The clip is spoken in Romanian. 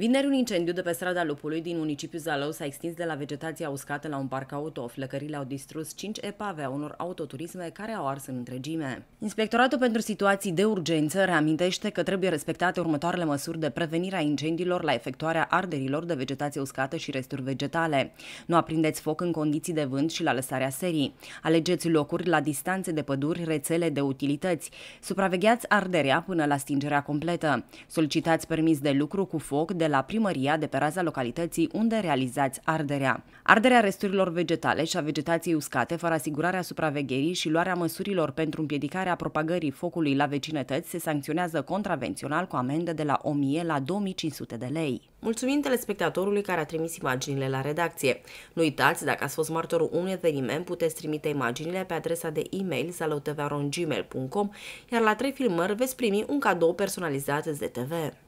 Vineri, un incendiu de pe strada Lupului din municipiul Zalău s-a extins de la vegetația uscată la un parc auto. Flăcările au distrus 5 epave a unor autoturisme care au ars în întregime. Inspectoratul pentru situații de urgență reamintește că trebuie respectate următoarele măsuri de prevenire a incendiilor la efectuarea arderilor de vegetație uscată și resturi vegetale. Nu aprindeți foc în condiții de vânt și la lăsarea serii. Alegeți locuri la distanțe de păduri, rețele de utilități. Supravegheați arderea până la stingerea completă. Solicitați permis de lucru cu foc de la primăria de pe raza localității unde realizați arderea. Arderea resturilor vegetale și a vegetației uscate, fără asigurarea supravegherii și luarea măsurilor pentru împiedicarea propagării focului la vecinătăți, se sancționează contravențional cu amendă de la 1000 la 2500 de lei. Mulțumim telespectatorului care a trimis imaginile la redacție. Nu uitați, dacă ați fost martorul unui eveniment, puteți trimite imaginile pe adresa de e-mail salotv.gmail.com, iar la trei filmări veți primi un cadou personalizat de TV.